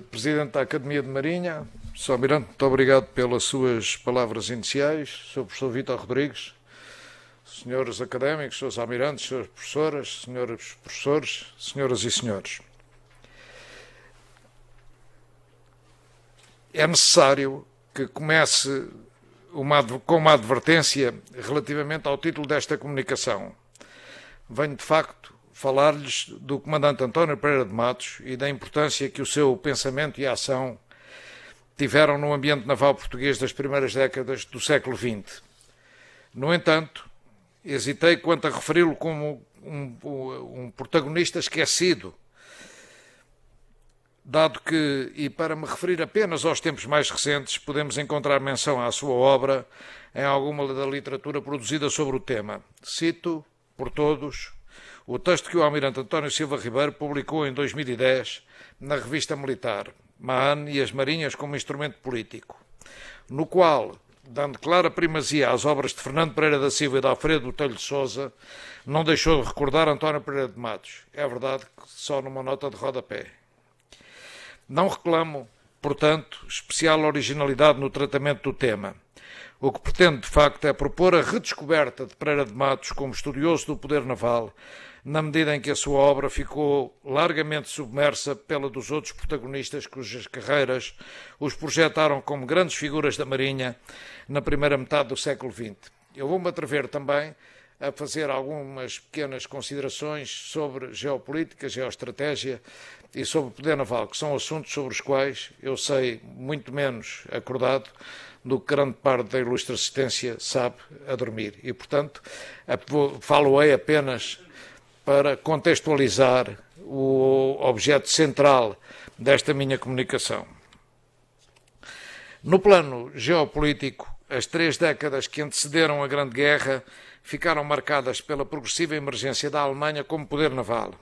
Presidente da Academia de Marinha. Sr. Almirante, muito obrigado pelas suas palavras iniciais. Sr. Professor Vitor Rodrigues, senhores académicos, Srs. almirantes, senhoras professoras, senhores professores, senhoras e senhores. É necessário que comece uma, com uma advertência relativamente ao título desta comunicação. Venho, de facto, falar-lhes do comandante António Pereira de Matos e da importância que o seu pensamento e ação tiveram no ambiente naval português das primeiras décadas do século XX. No entanto, hesitei quanto a referi-lo como um, um, protagonista esquecido, dado que, e para me referir apenas aos tempos mais recentes, podemos encontrar menção à sua obra em alguma da literatura produzida sobre o tema. Cito, por todos, o texto que o almirante António Silva Ribeiro publicou em 2010 na revista militar MAN e as Marinhas como instrumento político, no qual, dando clara primazia às obras de Fernando Pereira da Silva e de Alfredo Telho de Souza, não deixou de recordar António Pereira de Matos. É verdade que só numa nota de rodapé. Não reclamo, portanto, especial originalidade no tratamento do tema o que pretende, de facto, é propor a redescoberta de Pereira de Matos como estudioso do poder naval, na medida em que a sua obra ficou largamente submersa pela dos outros protagonistas cujas carreiras os projetaram como grandes figuras da Marinha na primeira metade do século XX. Eu vou-me atrever também a fazer algumas pequenas considerações sobre geopolítica, geoestratégia e sobre o poder naval, que são assuntos sobre os quais eu sei muito menos acordado do que grande parte da ilustre assistência sabe a dormir. E, portanto, falo-ei apenas para contextualizar o objeto central desta minha comunicação. No plano geopolítico, as três décadas que antecederam a Grande Guerra ficaram marcadas pela progressiva emergência da Alemanha como poder naval.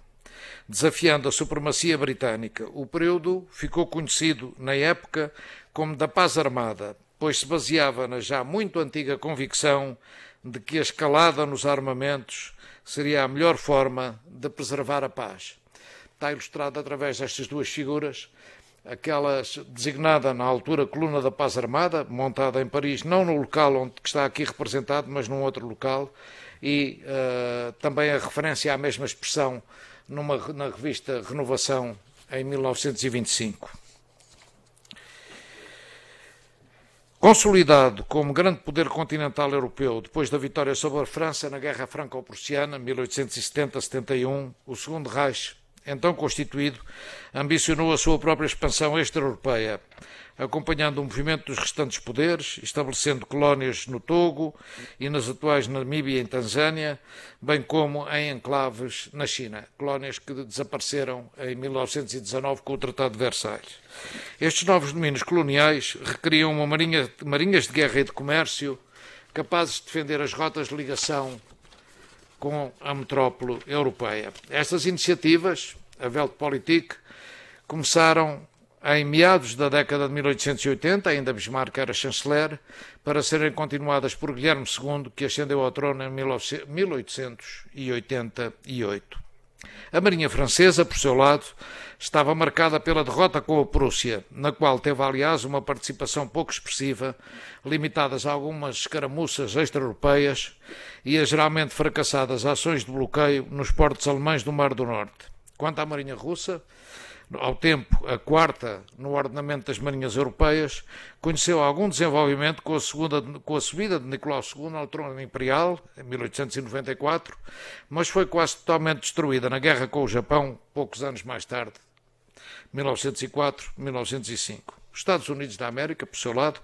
Desafiando a supremacia britânica, o período ficou conhecido, na época, como da paz armada, pois se baseava na já muito antiga convicção de que a escalada nos armamentos seria a melhor forma de preservar a paz. Está ilustrado através destas duas figuras aquela designada na altura Coluna da Paz Armada, montada em Paris, não no local onde está aqui representado, mas num outro local, e uh, também a referência à mesma expressão numa, na revista Renovação em 1925. Consolidado como grande poder continental europeu depois da vitória sobre a França na Guerra Franco-Prussiana, 1870-71, o Segundo Reich então constituído, ambicionou a sua própria expansão extra-europeia, acompanhando o movimento dos restantes poderes, estabelecendo colónias no Togo e nas atuais Namíbia e Tanzânia, bem como em enclaves na China, colónias que desapareceram em 1919 com o Tratado de Versalhes. Estes novos domínios coloniais requeriam uma marinha, marinhas de guerra e de comércio capazes de defender as rotas de ligação com a metrópole europeia. Estas iniciativas a Weltpolitik, começaram em meados da década de 1880, ainda Bismarck era chanceler, para serem continuadas por Guilherme II, que ascendeu ao trono em 1888. A Marinha Francesa, por seu lado, estava marcada pela derrota com a Prússia, na qual teve, aliás, uma participação pouco expressiva, limitadas a algumas escaramuças extra-europeias e as geralmente fracassadas ações de bloqueio nos portos alemães do Mar do Norte. Quanto à Marinha Russa, ao tempo a quarta no ordenamento das marinhas europeias, conheceu algum desenvolvimento com a, segunda, com a subida de Nicolau II ao trono imperial, em 1894, mas foi quase totalmente destruída na guerra com o Japão, poucos anos mais tarde, 1904-1905. Os Estados Unidos da América, por seu lado,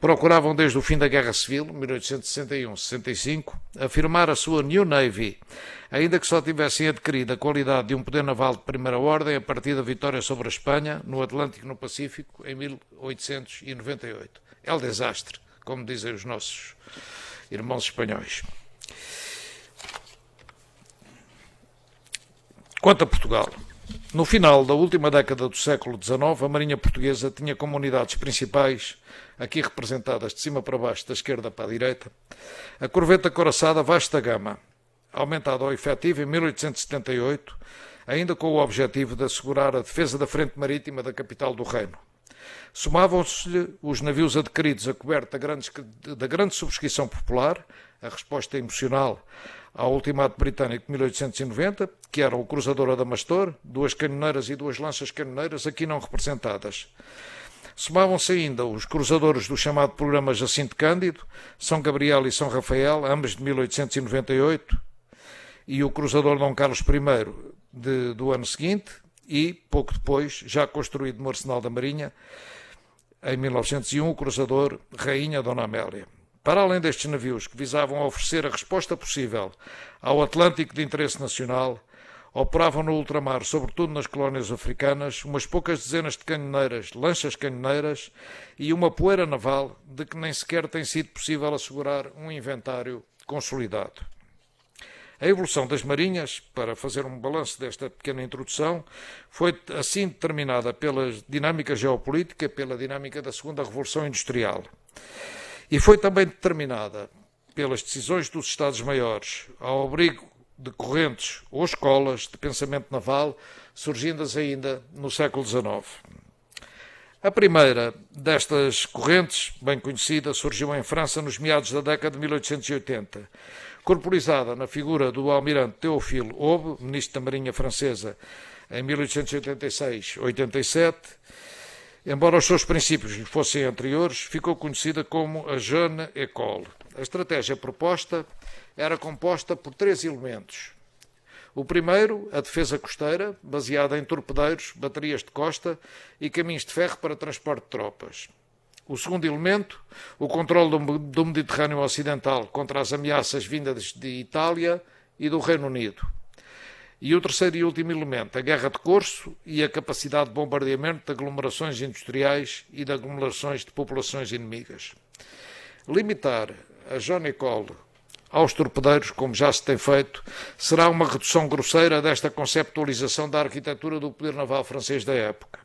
procuravam desde o fim da Guerra Civil, 1861-65, afirmar a sua New Navy, ainda que só tivessem adquirido a qualidade de um poder naval de primeira ordem a partir da vitória sobre a Espanha, no Atlântico e no Pacífico, em 1898. É o desastre, como dizem os nossos irmãos espanhóis. Quanto a Portugal, no final da última década do século XIX, a Marinha Portuguesa tinha como unidades principais aqui representadas de cima para baixo, da esquerda para a direita, a corveta coraçada vasta gama, aumentada ao efetivo em 1878, ainda com o objetivo de assegurar a defesa da frente marítima da capital do reino. Somavam-se lhe os navios adquiridos a coberta da grande subscrição popular, a resposta emocional ao ultimato britânico de 1890, que eram o cruzador Adamastor, duas canoneiras e duas lanchas canoneiras, aqui não representadas. Somavam-se ainda os cruzadores do chamado programa Jacinto Cândido, São Gabriel e São Rafael, ambos de 1898, e o cruzador Dom Carlos I de, do ano seguinte, e pouco depois, já construído no Arsenal da Marinha, em 1901, o cruzador Rainha Dona Amélia. Para além destes navios que visavam oferecer a resposta possível ao Atlântico de interesse nacional, operavam no ultramar, sobretudo nas colónias africanas, umas poucas dezenas de canhoneiras, lanchas canhoneiras e uma poeira naval de que nem sequer tem sido possível assegurar um inventário consolidado. A evolução das marinhas, para fazer um balanço desta pequena introdução, foi assim determinada pela dinâmica geopolítica, pela dinâmica da Segunda Revolução Industrial. E foi também determinada pelas decisões dos Estados-Maiores, ao abrigo de correntes ou escolas de pensamento naval surgidas ainda no século XIX. A primeira destas correntes, bem conhecida, surgiu em França nos meados da década de 1880. Corporizada na figura do almirante Théophile Aube, ministro da Marinha Francesa, em 1886-87, embora os seus princípios lhe fossem anteriores, ficou conhecida como a Jeune École. A estratégia proposta era composta por três elementos. O primeiro, a defesa costeira, baseada em torpedeiros, baterias de costa e caminhos de ferro para transporte de tropas. O segundo elemento, o controle do Mediterrâneo Ocidental contra as ameaças vindas de Itália e do Reino Unido. E o terceiro e último elemento, a guerra de curso e a capacidade de bombardeamento de aglomerações industriais e de aglomerações de populações inimigas. Limitar a Johnny Cole aos torpedeiros, como já se tem feito, será uma redução grosseira desta conceptualização da arquitetura do poder naval francês da época.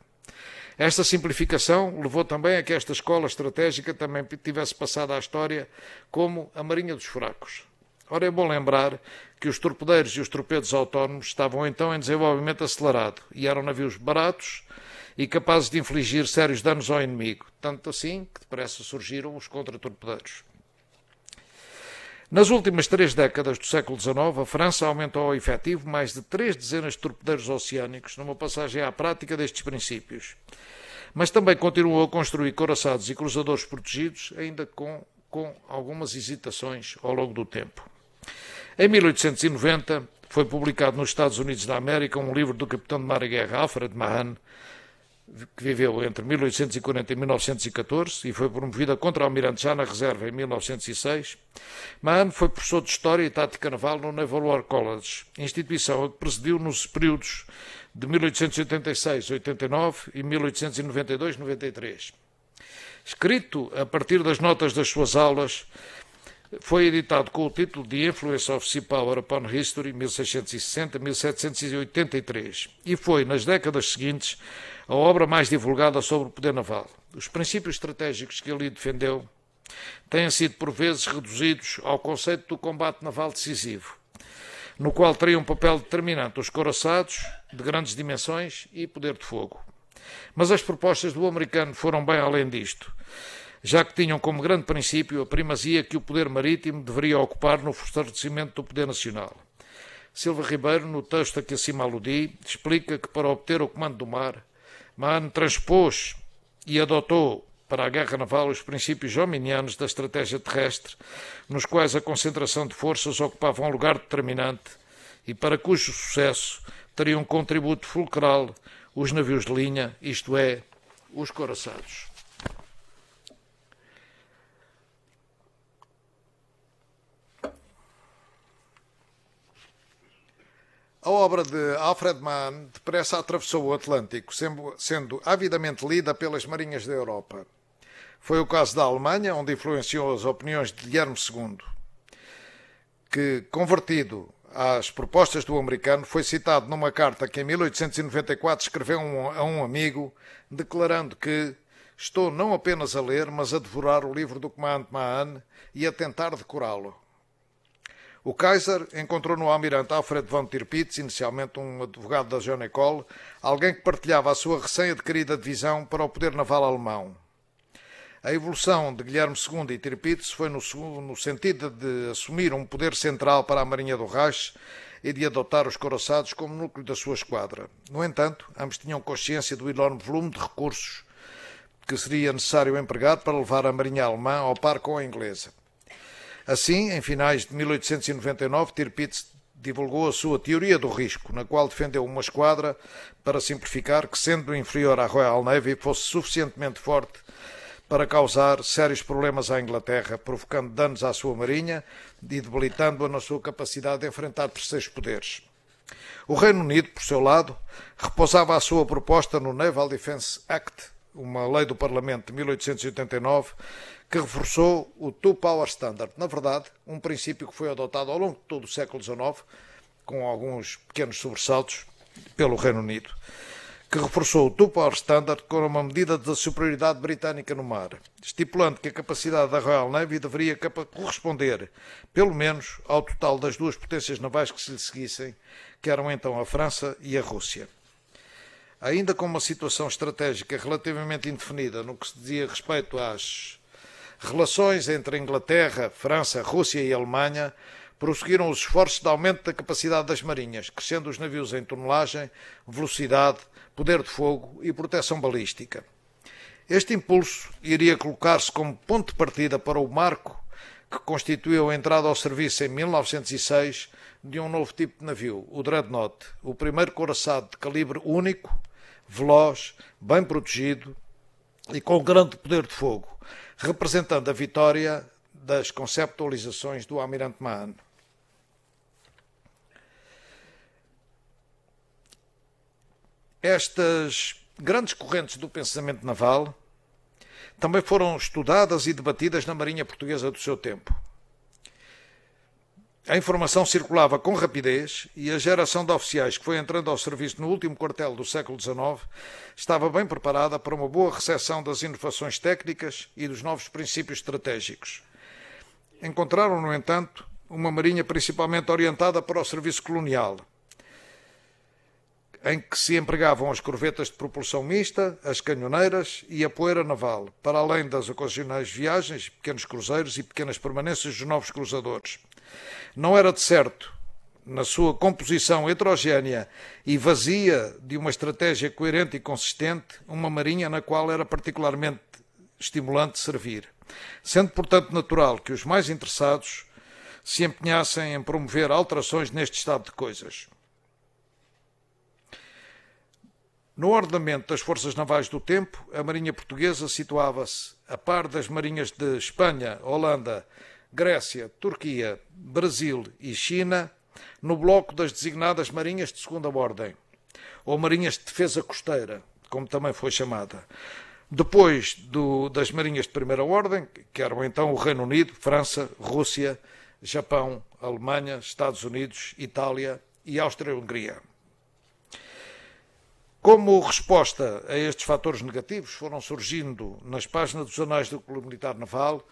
Esta simplificação levou também a que esta escola estratégica também tivesse passado à história como a Marinha dos Fracos. Ora, é bom lembrar que os torpedeiros e os torpedos autónomos estavam então em desenvolvimento acelerado e eram navios baratos e capazes de infligir sérios danos ao inimigo, tanto assim que depressa surgiram os contra-torpedeiros nas últimas três décadas do século XIX, a França aumentou ao efetivo mais de três dezenas de torpedeiros oceânicos numa passagem à prática destes princípios. Mas também continuou a construir coraçados e cruzadores protegidos, ainda com, com algumas hesitações ao longo do tempo. Em 1890, foi publicado nos Estados Unidos da América um livro do capitão de mar e guerra Alfred Mahan, que viveu entre 1840 e 1914 e foi promovida contra-almirante já na reserva em 1906, Mann foi professor de História e Tática Naval no Naval War College, instituição a que presidiu nos períodos de 1886-89 e 1892-93. Escrito a partir das notas das suas aulas, foi editado com o título de Influence of Sea Power upon History 1660-1783 e foi, nas décadas seguintes, a obra mais divulgada sobre o poder naval. Os princípios estratégicos que ali defendeu têm sido, por vezes, reduzidos ao conceito do combate naval decisivo, no qual teriam um papel determinante os coraçados, de grandes dimensões e poder de fogo. Mas as propostas do americano foram bem além disto já que tinham como grande princípio a primazia que o poder marítimo deveria ocupar no fortalecimento do poder nacional. Silva Ribeiro, no texto a que acima aludi, explica que para obter o comando do mar, Mann transpôs e adotou para a guerra naval os princípios jominianos da estratégia terrestre, nos quais a concentração de forças ocupava um lugar determinante e para cujo sucesso teria um contributo fulcral os navios de linha, isto é, os coraçados. A obra de Alfred Mann depressa atravessou o Atlântico, sendo avidamente lida pelas marinhas da Europa. Foi o caso da Alemanha, onde influenciou as opiniões de Guilherme II, que, convertido às propostas do americano, foi citado numa carta que em 1894 escreveu a um amigo, declarando que estou não apenas a ler, mas a devorar o livro do comandante Mahan e a tentar decorá-lo. O Kaiser encontrou no almirante Alfred von Tirpitz, inicialmente um advogado da Jonecol, alguém que partilhava a sua recém-adquirida divisão para o poder naval alemão. A evolução de Guilherme II e Tirpitz foi no, no sentido de assumir um poder central para a Marinha do Reich e de adotar os coroçados como núcleo da sua esquadra. No entanto, ambos tinham consciência do enorme volume de recursos que seria necessário empregar para levar a Marinha Alemã ao par com a inglesa. Assim, em finais de 1899, Tirpitz divulgou a sua teoria do risco, na qual defendeu uma esquadra, para simplificar, que sendo inferior à Royal Navy fosse suficientemente forte para causar sérios problemas à Inglaterra, provocando danos à sua marinha e debilitando-a na sua capacidade de enfrentar terceiros poderes. O Reino Unido, por seu lado, repousava a sua proposta no Naval Defence Act, uma lei do Parlamento de 1889 que reforçou o Two Power Standard. Na verdade, um princípio que foi adotado ao longo de todo o século XIX, com alguns pequenos sobressaltos pelo Reino Unido, que reforçou o Two Power Standard como uma medida da superioridade britânica no mar, estipulando que a capacidade da Royal Navy deveria corresponder, pelo menos, ao total das duas potências navais que se lhe seguissem, que eram então a França e a Rússia ainda com uma situação estratégica relativamente indefinida no que se dizia respeito às relações entre Inglaterra, França, Rússia e Alemanha, prosseguiram os esforços de aumento da capacidade das marinhas, crescendo os navios em tonelagem, velocidade, poder de fogo e proteção balística. Este impulso iria colocar-se como ponto de partida para o marco que constituiu a entrada ao serviço em 1906 de um novo tipo de navio, o Dreadnought, o primeiro coraçado de calibre único veloz, bem protegido e com grande poder de fogo, representando a vitória das conceptualizações do almirante Mahano. Estas grandes correntes do pensamento naval também foram estudadas e debatidas na Marinha Portuguesa do seu tempo. A informação circulava com rapidez e a geração de oficiais que foi entrando ao serviço no último quartel do século XIX estava bem preparada para uma boa recepção das inovações técnicas e dos novos princípios estratégicos. Encontraram, no entanto, uma marinha principalmente orientada para o serviço colonial, em que se empregavam as corvetas de propulsão mista, as canhoneiras e a poeira naval, para além das ocasionais viagens, pequenos cruzeiros e pequenas permanências dos novos cruzadores. Não era de certo, na sua composição heterogênea e vazia de uma estratégia coerente e consistente, uma marinha na qual era particularmente estimulante servir. Sendo, portanto, natural que os mais interessados se empenhassem em promover alterações neste estado de coisas. No ordenamento das forças navais do tempo, a Marinha Portuguesa situava-se a par das marinhas de Espanha, Holanda Grécia, Turquia, Brasil e China no bloco das designadas marinhas de segunda ordem, ou marinhas de defesa costeira, como também foi chamada. Depois do, das marinhas de primeira ordem, que eram então o Reino Unido, França, Rússia, Japão, Alemanha, Estados Unidos, Itália e Áustria-Hungria. Como resposta a estes fatores negativos, foram surgindo nas páginas dos anais do Clube Militar Naval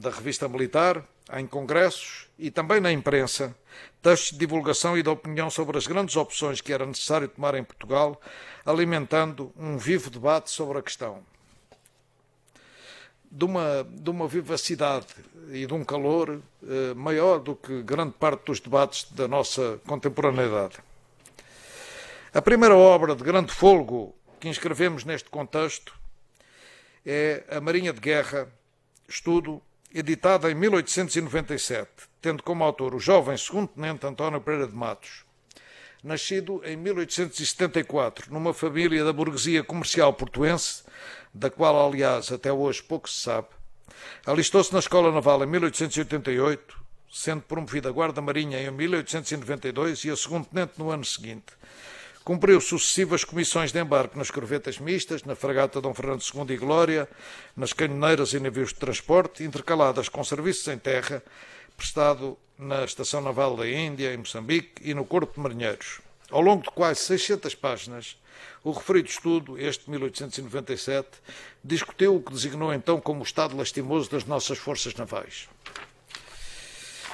da revista militar, em congressos e também na imprensa, textos de divulgação e de opinião sobre as grandes opções que era necessário tomar em Portugal, alimentando um vivo debate sobre a questão. De uma, de uma vivacidade e de um calor eh, maior do que grande parte dos debates da nossa contemporaneidade. A primeira obra de grande folgo que inscrevemos neste contexto é A Marinha de Guerra, estudo editada em 1897, tendo como autor o jovem segundo-tenente António Pereira de Matos. Nascido em 1874 numa família da burguesia comercial portuense, da qual, aliás, até hoje pouco se sabe, alistou-se na Escola Naval em 1888, sendo promovido a Guarda Marinha em 1892 e a segundo-tenente no ano seguinte Cumpriu sucessivas comissões de embarque nas corvetas mistas, na fragata Dom Fernando II e Glória, nas canhoneiras e navios de transporte, intercaladas com serviços em terra, prestado na Estação Naval da Índia, em Moçambique e no Corpo de Marinheiros. Ao longo de quase 600 páginas, o referido estudo, este de 1897, discutiu o que designou então como o estado lastimoso das nossas forças navais.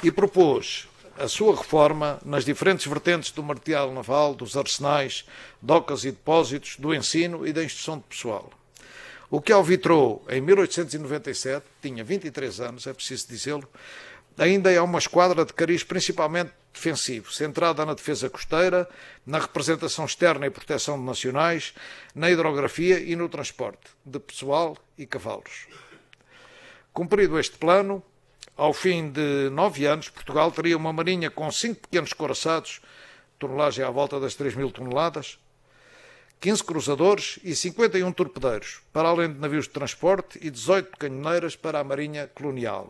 E propôs a sua reforma nas diferentes vertentes do martial naval, dos arsenais, docas e depósitos, do ensino e da instrução de pessoal. O que alvitrou em 1897, tinha 23 anos, é preciso dizê-lo, ainda é uma esquadra de cariz principalmente defensivo, centrada na defesa costeira, na representação externa e proteção de nacionais, na hidrografia e no transporte de pessoal e cavalos. Cumprido este plano, ao fim de nove anos, Portugal teria uma marinha com cinco pequenos coraçados, tonelagem à volta das 3 mil toneladas, 15 cruzadores e 51 torpedeiros, para além de navios de transporte e 18 canhoneiras para a Marinha Colonial.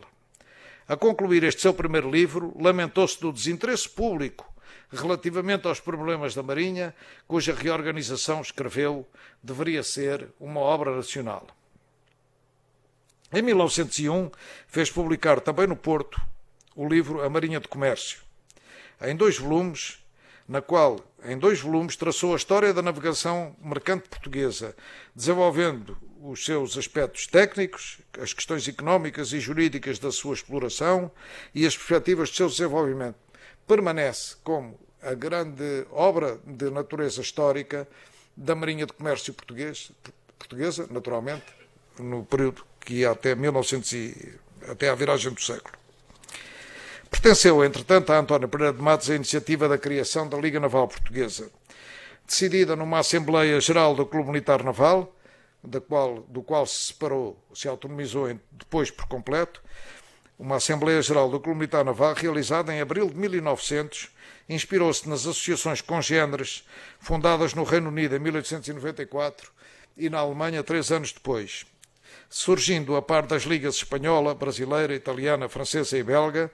A concluir este seu primeiro livro, lamentou-se do desinteresse público relativamente aos problemas da Marinha, cuja reorganização, escreveu, deveria ser uma obra nacional. Em 1901, fez publicar também no Porto o livro A Marinha de Comércio, em dois volumes, na qual, em dois volumes, traçou a história da navegação mercante portuguesa, desenvolvendo os seus aspectos técnicos, as questões económicas e jurídicas da sua exploração e as perspectivas de seu desenvolvimento. Permanece como a grande obra de natureza histórica da Marinha de Comércio portuguesa, naturalmente, no período que ia até, 1900 e, até à viragem do século. Pertenceu, entretanto, a António Pereira de Matos a iniciativa da criação da Liga Naval Portuguesa, decidida numa Assembleia Geral do Clube Militar Naval, da qual, do qual se separou, se autonomizou depois por completo, uma Assembleia Geral do Clube Militar Naval realizada em abril de 1900, inspirou-se nas associações congêneres fundadas no Reino Unido em 1894 e na Alemanha três anos depois surgindo a par das ligas espanhola, brasileira, italiana, francesa e belga,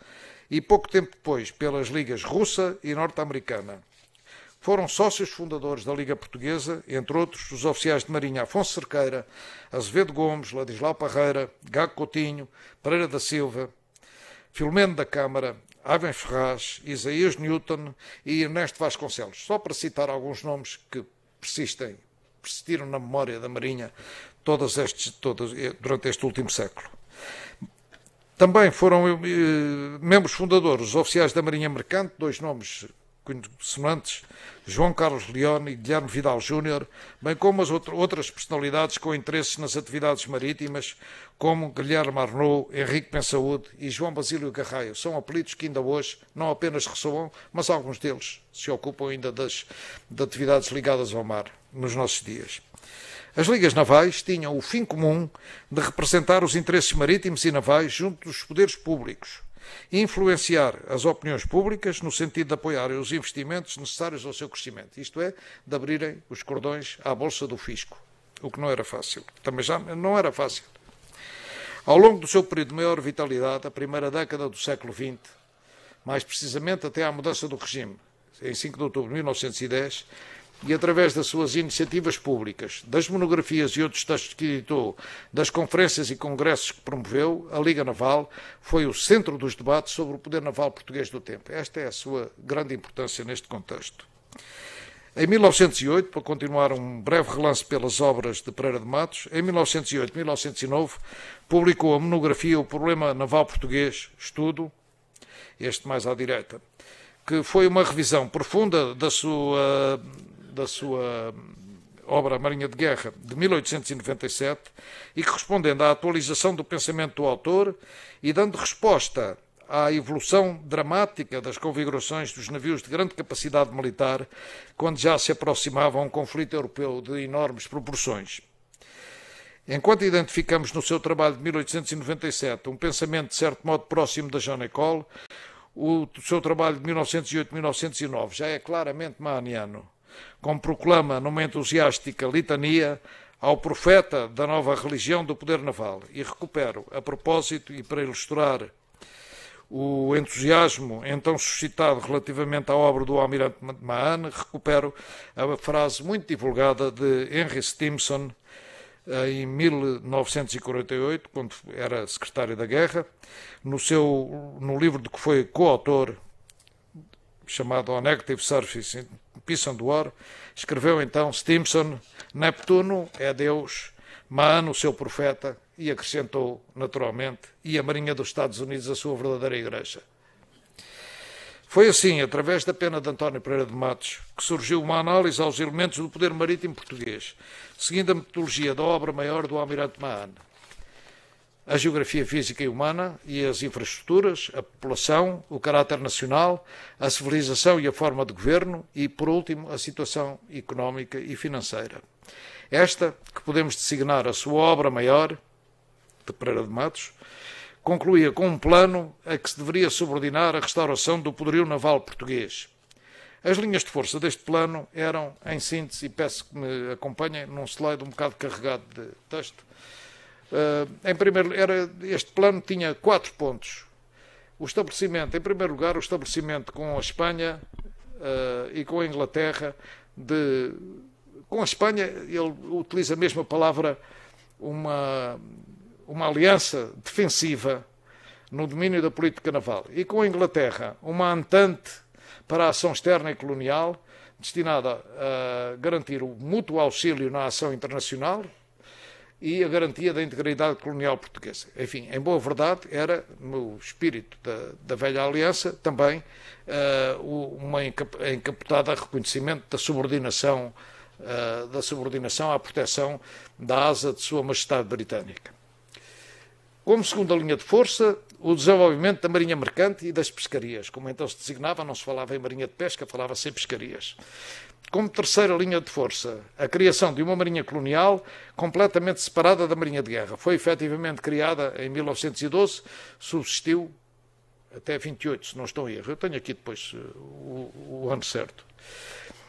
e pouco tempo depois pelas ligas russa e norte-americana. Foram sócios fundadores da Liga Portuguesa, entre outros os oficiais de Marinha Afonso Cerqueira, Azevedo Gomes, Ladislau Parreira, Gago Coutinho, Pereira da Silva, Filomeno da Câmara, Aven Ferraz, Isaías Newton e Ernesto Vasconcelos, só para citar alguns nomes que persistem, persistiram na memória da Marinha todas estes, todas, eh, durante este último século. Também foram eh, membros fundadores os oficiais da Marinha Mercante, dois nomes semelhantes, João Carlos Leone e Guilherme Vidal Júnior, bem como as outras personalidades com interesses nas atividades marítimas, como Guilherme Arnaud, Henrique Pensaúde e João Basílio Garraio. São apelidos que ainda hoje não apenas ressoam, mas alguns deles se ocupam ainda das, de atividades ligadas ao mar nos nossos dias. As ligas navais tinham o fim comum de representar os interesses marítimos e navais junto dos poderes públicos, e influenciar as opiniões públicas no sentido de apoiarem os investimentos necessários ao seu crescimento, isto é, de abrirem os cordões à bolsa do fisco, o que não era fácil. Também já não era fácil. Ao longo do seu período de maior vitalidade, a primeira década do século XX, mais precisamente até à mudança do regime, em 5 de outubro de 1910, e através das suas iniciativas públicas, das monografias e outros textos que editou, das conferências e congressos que promoveu, a Liga Naval foi o centro dos debates sobre o poder naval português do tempo. Esta é a sua grande importância neste contexto. Em 1908, para continuar um breve relance pelas obras de Pereira de Matos, em 1908 1909 publicou a monografia O Problema Naval Português, estudo, este mais à direita, que foi uma revisão profunda da sua da sua obra Marinha de Guerra, de 1897, e que respondendo à atualização do pensamento do autor e dando resposta à evolução dramática das configurações dos navios de grande capacidade militar, quando já se aproximava um conflito europeu de enormes proporções. Enquanto identificamos no seu trabalho de 1897 um pensamento de certo modo próximo da Jean Ecole, o seu trabalho de 1908-1909 já é claramente maniano como proclama numa entusiástica litania ao profeta da nova religião do poder naval. E recupero, a propósito, e para ilustrar o entusiasmo então suscitado relativamente à obra do almirante Mahan, recupero a frase muito divulgada de Henry Stimson eh, em 1948, quando era secretário da Guerra, no seu no livro de que foi coautor chamado A Negative Surfacing, Peace and War, escreveu então Stimson: Neptuno é Deus, Maano, o seu profeta, e acrescentou, naturalmente, e a Marinha dos Estados Unidos, a sua verdadeira igreja. Foi assim, através da pena de António Pereira de Matos, que surgiu uma análise aos elementos do poder marítimo português, seguindo a metodologia da obra maior do Almirante Mahan, a geografia física e humana e as infraestruturas, a população, o caráter nacional, a civilização e a forma de governo e, por último, a situação económica e financeira. Esta, que podemos designar a sua obra maior, de Pereira de Matos, concluía com um plano a que se deveria subordinar a restauração do poderio naval português. As linhas de força deste plano eram, em síntese, e peço que me acompanhem num slide um bocado carregado de texto, eh, em primeiro era este plano tinha quatro pontos. O estabelecimento, em primeiro lugar, o estabelecimento com a Espanha eh, e com a Inglaterra de com a Espanha ele utiliza a mesma palavra uma uma aliança defensiva no domínio da política naval e com a Inglaterra uma antante para a ação externa e colonial destinada a garantir o mútuo auxílio na ação internacional e a garantia da integridade colonial portuguesa. Enfim, em boa verdade, era, no espírito da, da velha aliança, também uh, uma encapotada a reconhecimento da subordinação, uh, da subordinação à proteção da asa de Sua Majestade Britânica. Como segunda linha de força, o desenvolvimento da marinha mercante e das pescarias. Como então se designava, não se falava em marinha de pesca, falava-se em pescarias como terceira linha de força, a criação de uma marinha colonial completamente separada da marinha de guerra. Foi efetivamente criada em 1912, subsistiu até 28, se não estou em erro. Eu tenho aqui depois eh, o, o ano certo.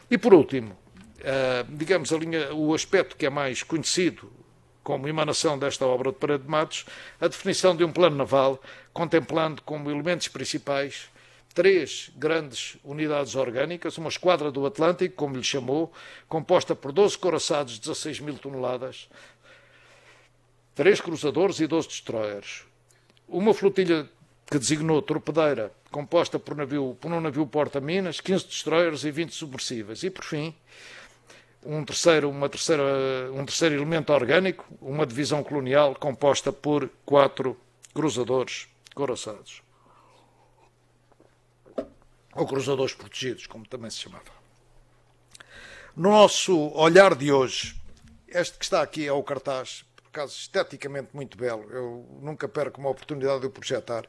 E por último, uh, digamos, a linha, o aspecto que é mais conhecido como emanação desta obra de Pereira de Matos, a definição de um plano naval, contemplando como elementos principais três grandes unidades orgânicas, uma esquadra do Atlântico, como lhe chamou, composta por 12 coraçados de 16 mil toneladas, três cruzadores e 12 destroyers. Uma flotilha que designou torpedeira, composta por, navio, por um navio porta-minas, 15 destroyers e 20 submersíveis. E, por fim, um terceiro, uma terceira, um terceiro elemento orgânico, uma divisão colonial composta por quatro cruzadores coraçados ou cruzadores protegidos, como também se chamava. No nosso olhar de hoje, este que está aqui é o cartaz, por acaso esteticamente muito belo, eu nunca perco uma oportunidade de o projetar.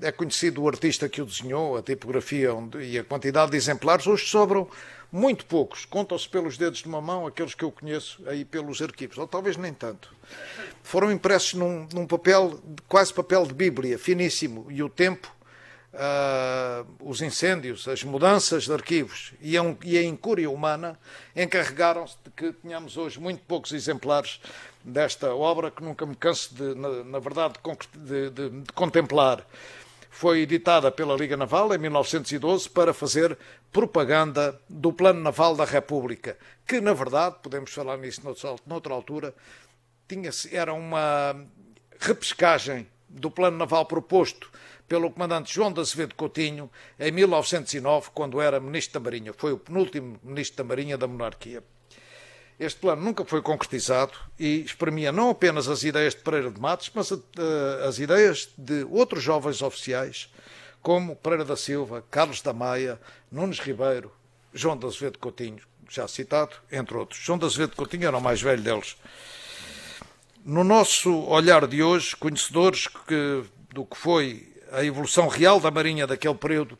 É conhecido o artista que o desenhou, a tipografia onde, e a quantidade de exemplares, hoje sobram muito poucos, contam-se pelos dedos de uma mão aqueles que eu conheço aí pelos arquivos, ou talvez nem tanto. Foram impressos num, num papel, quase papel de Bíblia, finíssimo, e o tempo uh, os incêndios, as mudanças de arquivos e a, e a incúria humana encarregaram-se de que tenhamos hoje muito poucos exemplares desta obra que nunca me canso, de, na, na verdade, de, de, de contemplar foi editada pela Liga Naval em 1912 para fazer propaganda do Plano Naval da República, que, na verdade, podemos falar nisso noutra altura, tinha era uma repescagem do Plano Naval proposto pelo comandante João de Acevedo Coutinho em 1909, quando era ministro da Marinha. Foi o penúltimo ministro da Marinha da monarquia. Este plano nunca foi concretizado e exprimia não apenas as ideias de Pereira de Matos, mas eh, as ideias de outros jovens oficiais, como Pereira da Silva, Carlos da Maia, Nunes Ribeiro, João de Azevedo Coutinho, já citado, entre outros. João de Azevedo Coutinho era o mais velho deles. No nosso olhar de hoje, conhecedores que, do que foi a evolução real da Marinha daquele período.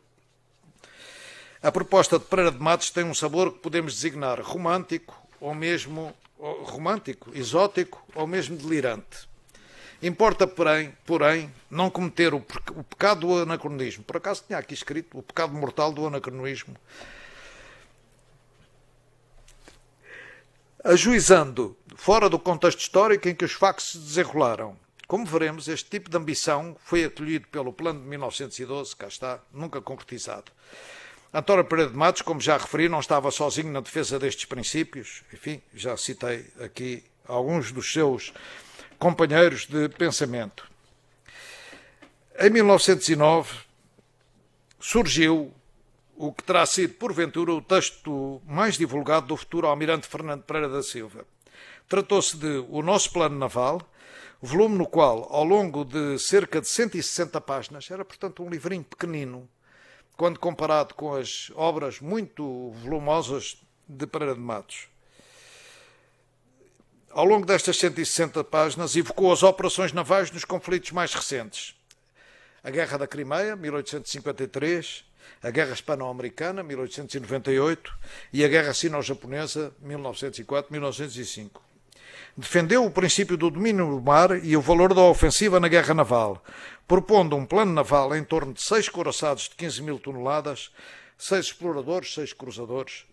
A proposta de Pereira de Matos tem um sabor que podemos designar romântico ou mesmo romântico, exótico ou mesmo delirante. Importa, porém, porém não cometer o, o pecado do anacronismo. Por acaso tinha aqui escrito o pecado mortal do anacronismo. Ajuizando, fora do contexto histórico em que os factos se desenrolaram, como veremos, este tipo de ambição foi acolhido pelo plano de 1912, cá está, nunca concretizado. António Pereira de Matos, como já referi, não estava sozinho na defesa destes princípios. Enfim, já citei aqui alguns dos seus companheiros de pensamento. Em 1909 surgiu o que terá sido, porventura, o texto mais divulgado do futuro almirante Fernando Pereira da Silva. Tratou-se de O Nosso Plano Naval, volume no qual, ao longo de cerca de 160 páginas, era, portanto, um livrinho pequenino, quando comparado com as obras muito volumosas de Pereira de Matos. Ao longo destas 160 páginas, evocou as operações navais nos conflitos mais recentes. A Guerra da Crimeia, 1853, a Guerra Hispano-Americana, 1898, e a Guerra Sino-Japonesa, 1904-1905 defendeu o princípio do domínio do mar e o valor da ofensiva na guerra naval, propondo um plano naval em torno de seis coraçados de 15 mil toneladas, seis exploradores, seis cruzadores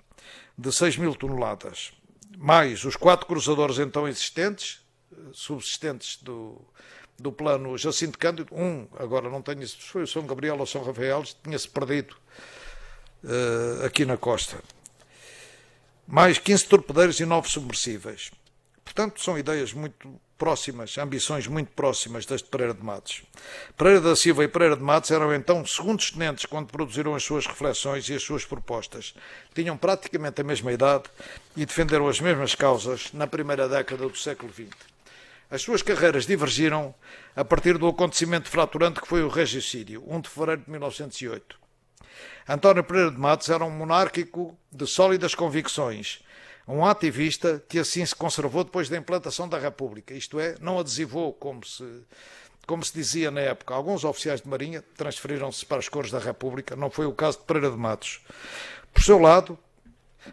de 6 mil toneladas, mais os quatro cruzadores então existentes, subsistentes do, do plano Jacinto Cândido, um, agora não tenho isso, foi o São Gabriel ou São Rafael, tinha-se perdido uh, aqui na costa. Mais 15 torpedeiros e 9 submersíveis. Portanto, são ideias muito próximas, ambições muito próximas das de Pereira de Matos. Pereira da Silva e Pereira de Matos eram então segundos tenentes quando produziram as suas reflexões e as suas propostas. Tinham praticamente a mesma idade e defenderam as mesmas causas na primeira década do século XX. As suas carreiras divergiram a partir do acontecimento fraturante que foi o regicídio, 1 de fevereiro de 1908. António Pereira de Matos era um monárquico de sólidas convicções, um ativista que assim se conservou depois da implantação da República, isto é, não adesivou, como se, como se dizia na época. Alguns oficiais de Marinha transferiram-se para as cores da República, não foi o caso de Pereira de Matos. Por seu lado,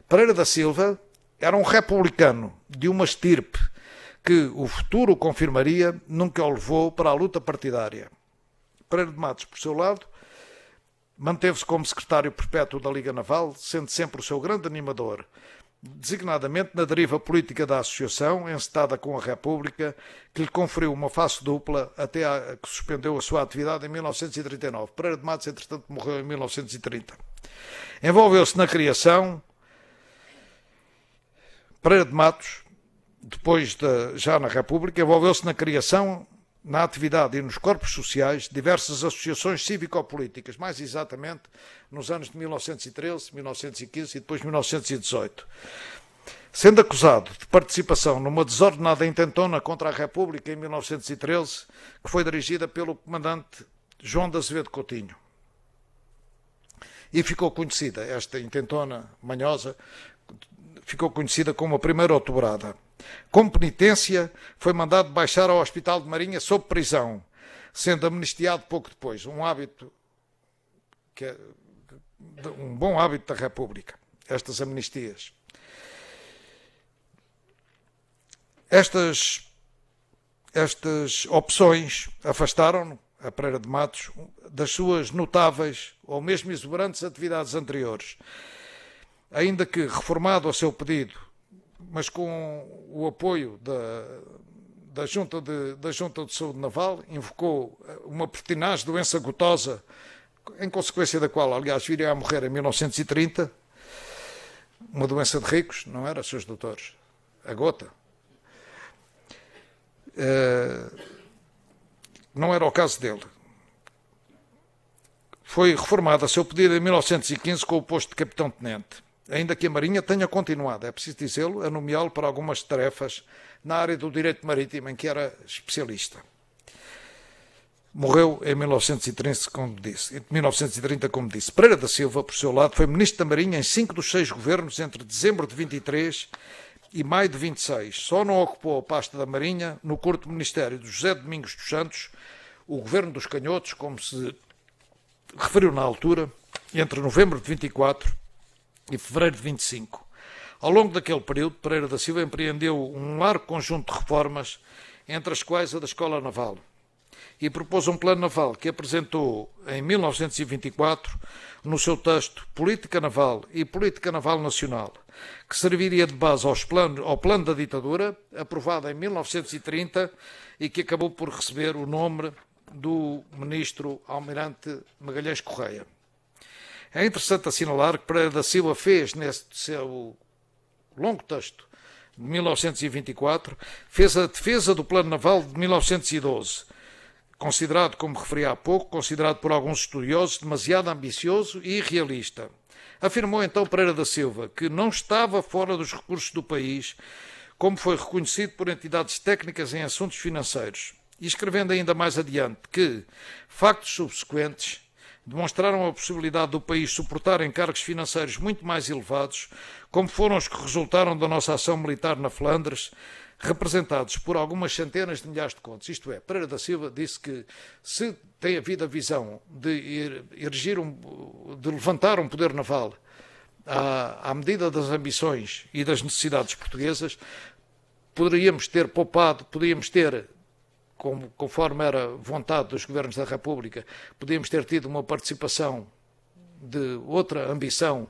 Pereira da Silva era um republicano de uma estirpe que o futuro confirmaria, nunca o levou para a luta partidária. Pereira de Matos, por seu lado, manteve-se como secretário perpétuo da Liga Naval, sendo sempre o seu grande animador designadamente na deriva política da Associação, encetada com a República, que lhe conferiu uma face dupla até a, que suspendeu a sua atividade em 1939. Pereira de Matos, entretanto, morreu em 1930. Envolveu-se na criação. Pereira de Matos, depois de, já na República, envolveu-se na criação na atividade e nos corpos sociais diversas associações cívico-políticas, mais exatamente nos anos de 1913, 1915 e depois 1918. Sendo acusado de participação numa desordenada intentona contra a República em 1913, que foi dirigida pelo comandante João de Azevedo Coutinho. E ficou conhecida, esta intentona manhosa, ficou conhecida como a Primeira Outubrada. Com penitência, foi mandado baixar ao Hospital de Marinha sob prisão, sendo amnistiado pouco depois. Um hábito, que é um bom hábito da República, estas amnistias. Estas, estas opções afastaram-no, a Pereira de Matos, das suas notáveis ou mesmo exuberantes atividades anteriores. Ainda que reformado ao seu pedido mas com o apoio da, da, Junta de, da Junta de Saúde Naval, invocou eh, uma pertinaz doença gotosa, em consequência da qual, aliás, viria a morrer em 1930, uma doença de ricos, não era, seus doutores, a gota. Uh, não era o caso dele. Foi reformado a seu pedido em 1915 com o posto de capitão-tenente ainda que a Marinha tenha continuado, é preciso dizê-lo, a nomeá-lo para algumas tarefas na área do direito marítimo, em que era especialista. Morreu em 1930, como disse. Em 1930, como disse. Pereira da Silva, por seu lado, foi ministro da Marinha em cinco dos seis governos entre dezembro de 23 e maio de 26. Só não ocupou a pasta da Marinha no curto ministério de José Domingos dos Santos, o governo dos canhotos, como se referiu na altura, entre novembro de 24 e fevereiro de 25. Ao longo daquele período, Pereira da Silva empreendeu um largo conjunto de reformas, entre as quais a da Escola Naval, e propôs um plano naval que apresentou em 1924 no seu texto Política Naval e Política Naval Nacional, que serviria de base aos planos, ao plano da ditadura, aprovado em 1930 e que acabou por receber o nome do ministro Almirante Magalhães Correia. É interessante assinalar que Pereira da Silva fez neste seu longo texto de 1924, fez a defesa do Plano Naval de 1912, considerado, como referi há pouco, considerado por alguns estudiosos demasiado ambicioso e irrealista. Afirmou então Pereira da Silva que não estava fora dos recursos do país, como foi reconhecido por entidades técnicas em assuntos financeiros. E escrevendo ainda mais adiante que factos subsequentes demonstraram a possibilidade do país suportar encargos financeiros muito mais elevados, como foram os que resultaram da nossa ação militar na Flandres, representados por algumas centenas de milhares de contos. Isto é, Pereira da Silva disse que se tem havido a visão de erigir um, de levantar um poder naval à, à medida das ambições e das necessidades portuguesas, poderíamos ter poupado, poderíamos ter conforme era vontade dos governos da República, podíamos ter tido uma participação de outra ambição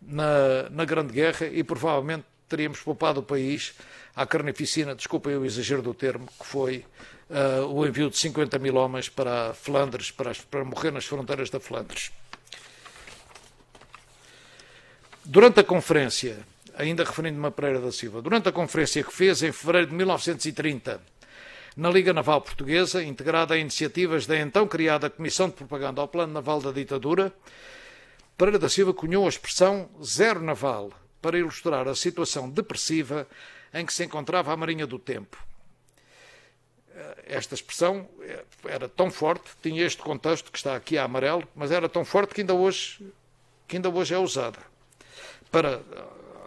na, na Grande Guerra e provavelmente teríamos poupado o país à carnificina, desculpem o exagero do termo, que foi uh, o envio de 50 mil homens para Flandres, para, para morrer nas fronteiras da Flandres. Durante a conferência, ainda referindo-me a Pereira da Silva, durante a conferência que fez em fevereiro de 1930, na Liga Naval Portuguesa, integrada a iniciativas da então criada Comissão de Propaganda ao Plano Naval da Ditadura, Pereira da Silva cunhou a expressão zero naval para ilustrar a situação depressiva em que se encontrava a Marinha do Tempo. Esta expressão era tão forte, tinha este contexto que está aqui a amarelo, mas era tão forte que ainda hoje, que ainda hoje é usada para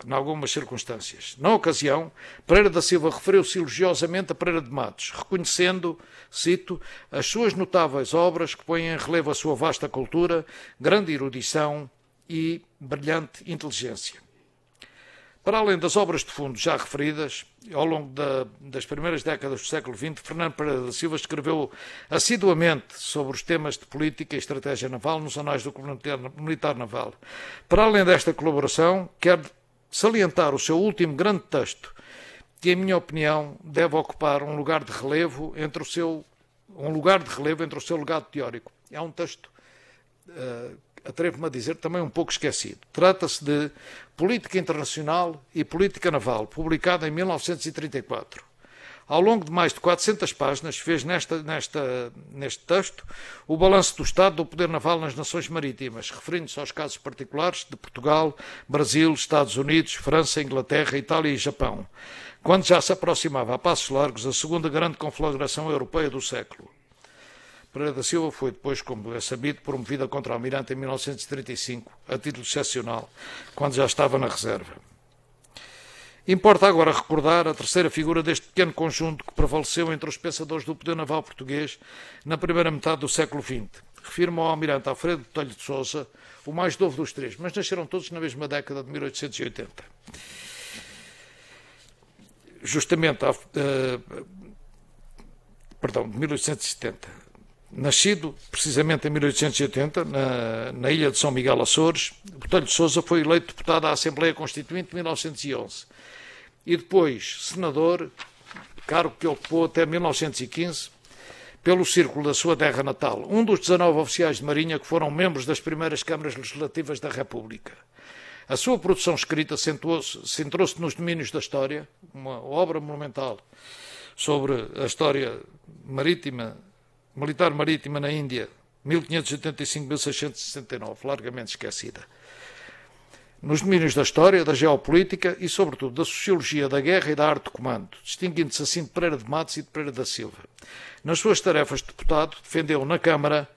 em algumas circunstâncias. Na ocasião, Pereira da Silva referiu-se elogiosamente a Pereira de Matos, reconhecendo, cito, as suas notáveis obras que põem em relevo a sua vasta cultura, grande erudição e brilhante inteligência. Para além das obras de fundo já referidas, ao longo da, das primeiras décadas do século XX, Fernando Pereira da Silva escreveu assiduamente sobre os temas de política e estratégia naval nos anais do Comitê Militar Naval. Para além desta colaboração, quer salientar o seu último grande texto, que, em minha opinião, deve ocupar um lugar de relevo entre o seu, um lugar de relevo entre o seu legado teórico. É um texto, uh, atrevo-me a dizer, também um pouco esquecido. Trata-se de Política Internacional e Política Naval, publicado em 1934. Ao longo de mais de 400 páginas, fez nesta, nesta, neste texto o balanço do estado do poder naval nas nações marítimas, referindo-se aos casos particulares de Portugal, Brasil, Estados Unidos, França, Inglaterra, Itália e Japão, quando já se aproximava a passos largos a segunda grande conflagração europeia do século. Pereira da Silva foi depois, como é sabido, promovida contra-almirante em 1935, a título excepcional, quando já estava na reserva. Importa agora recordar a terceira figura deste pequeno conjunto que prevaleceu entre os pensadores do poder naval português na primeira metade do século XX. Refirmo ao almirante Alfredo Botelho de Sousa, o mais novo dos três, mas nasceram todos na mesma década de 1880. Justamente, uh, perdão, de 1870 nascido precisamente em 1880, na, na, ilha de São Miguel Açores, Botelho de Souza foi eleito deputado à Assembleia Constituinte em 1911 e depois senador, cargo que ocupou até 1915, pelo círculo da sua terra natal, um dos 19 oficiais de Marinha que foram membros das primeiras câmaras legislativas da República. A sua produção escrita centrou-se nos domínios da história, uma obra monumental sobre a história marítima, militar marítima na Índia, 1585-1669, largamente esquecida nos domínios da história, da geopolítica e, sobretudo, da sociologia da guerra e da arte de comando, distinguindo-se assim de Pereira de Matos e de Pereira da Silva. Nas suas tarefas de deputado, defendeu na Câmara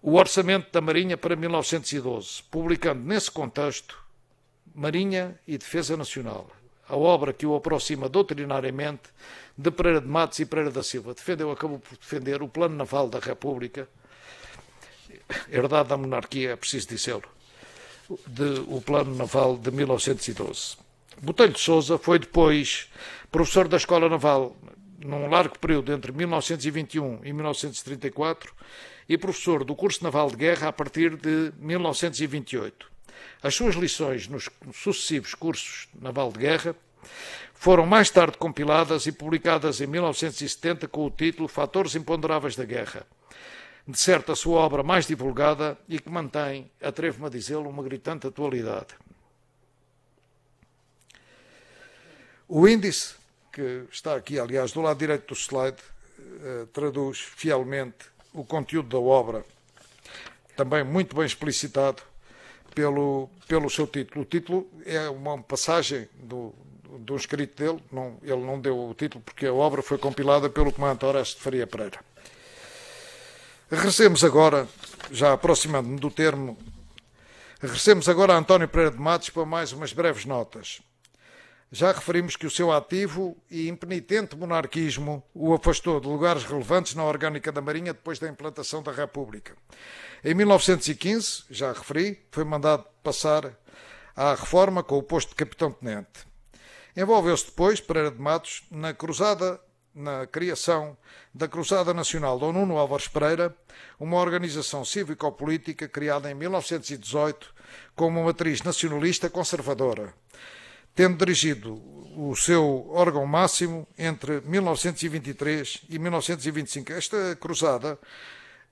o orçamento da Marinha para 1912, publicando nesse contexto Marinha e Defesa Nacional, a obra que o aproxima doutrinariamente de Pereira de Matos e Pereira da Silva. Defendeu, acabou por defender o Plano Naval da República, herdado da monarquia, é preciso dizê-lo, o plano naval de 1912. Botelho de Souza foi depois professor da Escola Naval num largo período entre 1921 e 1934 e professor do curso naval de guerra a partir de 1928. As suas lições nos sucessivos cursos naval de guerra foram mais tarde compiladas e publicadas em 1970 com o título Fatores Imponderáveis da Guerra de certo a sua obra mais divulgada e que mantém, atrevo-me a dizê-lo, uma gritante atualidade. O índice, que está aqui, aliás, do lado direito do slide, eh, traduz fielmente o conteúdo da obra, também muito bem explicitado pelo, pelo seu título. O título é uma passagem do, do escrito dele, não, ele não deu o título porque a obra foi compilada pelo comandante Horácio de Faria Pereira. Recemos agora, já aproximando-me do termo, recemos agora a António Pereira de Matos para mais umas breves notas. Já referimos que o seu ativo e impenitente monarquismo o afastou de lugares relevantes na orgânica da Marinha depois da implantação da República. Em 1915, já referi, foi mandado passar à reforma com o posto de capitão-tenente. Envolveu-se depois, Pereira de Matos, na cruzada na criação da Cruzada Nacional Dom Nuno Álvares Pereira, uma organização cívico-política criada em 1918 como uma matriz nacionalista conservadora, tendo dirigido o seu órgão máximo entre 1923 e 1925. Esta cruzada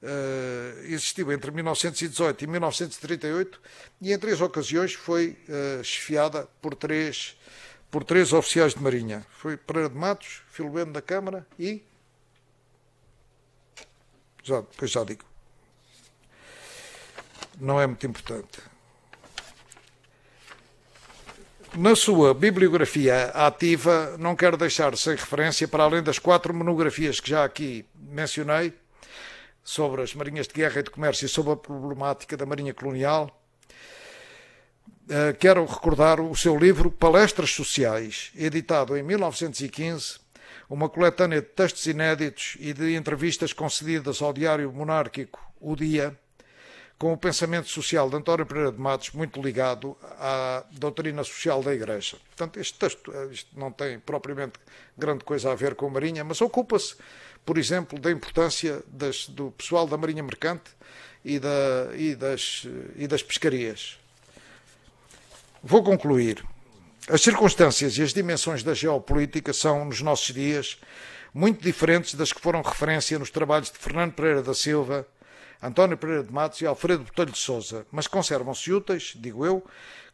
uh, existiu entre 1918 e 1938 e em três ocasiões foi uh, eh, chefiada por três por três oficiais de Marinha. Foi Pereira de Matos, Filomeno da Câmara e. Já, depois já digo. Não é muito importante. Na sua bibliografia ativa, não quero deixar sem referência, para além das quatro monografias que já aqui mencionei, sobre as marinhas de guerra e de comércio e sobre a problemática da marinha colonial, eh, quero recordar o seu livro Palestras Sociais, editado em 1915, uma coletânea de textos inéditos e de entrevistas concedidas ao diário monárquico O Dia, com o pensamento social de António Pereira de Matos muito ligado à doutrina social da Igreja. Portanto, este texto eh, isto não tem propriamente grande coisa a ver com a Marinha, mas ocupa-se, por exemplo, da importância das, do pessoal da Marinha Mercante e, da, e, das, eh, e das pescarias. Vou concluir. As circunstâncias e as dimensões da geopolítica são, nos nossos dias, muito diferentes das que foram referência nos trabalhos de Fernando Pereira da Silva, António Pereira de Matos e Alfredo Botelho de Souza, mas conservam-se úteis, digo eu,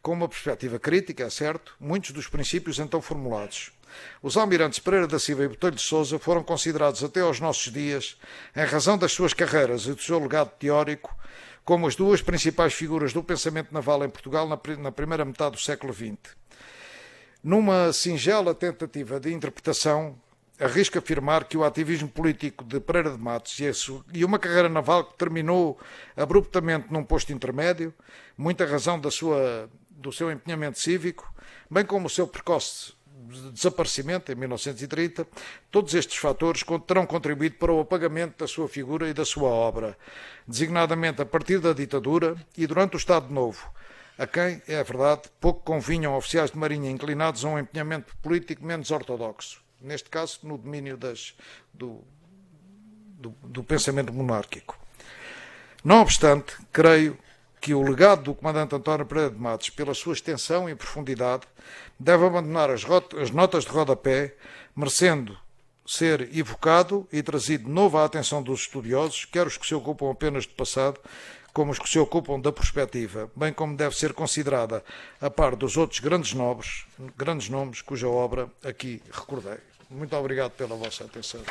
com uma perspectiva crítica, é certo, muitos dos princípios então formulados. Os almirantes Pereira da Silva e Botelho de Souza foram considerados até aos nossos dias, em razão das suas carreiras e do seu legado teórico, como as duas principais figuras do pensamento naval em Portugal na primeira metade do século XX. Numa singela tentativa de interpretação, arrisco afirmar que o ativismo político de Pereira de Matos e uma carreira naval que terminou abruptamente num posto intermédio, muita razão da sua, do seu empenhamento cívico, bem como o seu precoce de desaparecimento em 1930, todos estes fatores terão contribuído para o apagamento da sua figura e da sua obra, designadamente a partir da ditadura e durante o Estado Novo, a quem, é verdade, pouco convinham oficiais de marinha inclinados a um empenhamento político menos ortodoxo, neste caso no domínio das, do, do, do pensamento monárquico. Não obstante, creio que o legado do comandante António Pereira de Matos, pela sua extensão e profundidade, deve abandonar as, as notas de rodapé, merecendo ser evocado e trazido de novo à atenção dos estudiosos, quer os que se ocupam apenas do passado, como os que se ocupam da perspectiva, bem como deve ser considerada a par dos outros grandes nomes, grandes nomes cuja obra aqui recordei. Muito obrigado pela vossa atenção.